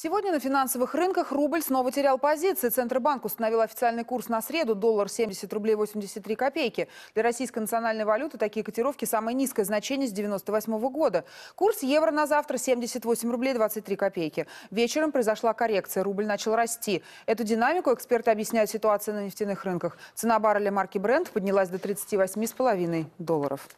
Сегодня на финансовых рынках рубль снова терял позиции. Центробанк установил официальный курс на среду – доллар 70 рублей 83 копейки. Для российской национальной валюты такие котировки – самое низкое значение с 1998 -го года. Курс евро на завтра – 78 рублей 23 копейки. Вечером произошла коррекция, рубль начал расти. Эту динамику эксперты объясняют ситуацией на нефтяных рынках. Цена барреля марки Brent поднялась до 38,5 долларов.